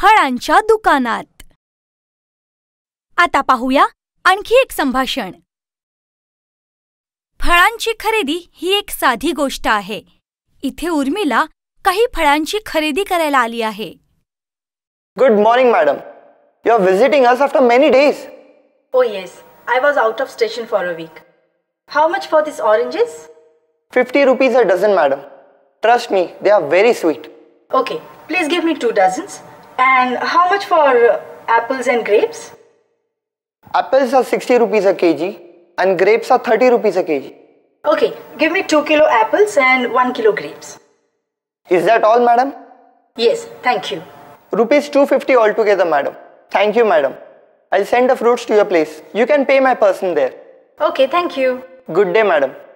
फळांच्या दुकानात आता पाहूया आणखी एक संभाषण फळांची खरेदी ही एक साधी गोष्ट आहे इथे उर्मिला काही फळांची खरेदी करायला आली आहे good morning madam you are visiting us after many days oh yes I was out of station for a week how much for this oranges fifty rupees a dozen madam trust me they are very sweet okay please give me two dozens And how much for apples and grapes? Apples are 60 rupees a kg and grapes are 30 rupees a kg. Okay, give me 2 kilo apples and 1 kilo grapes. Is that all, madam? Yes, thank you. Rupees 250 altogether, madam. Thank you, madam. I'll send the fruits to your place. You can pay my person there. Okay, thank you. Good day, madam.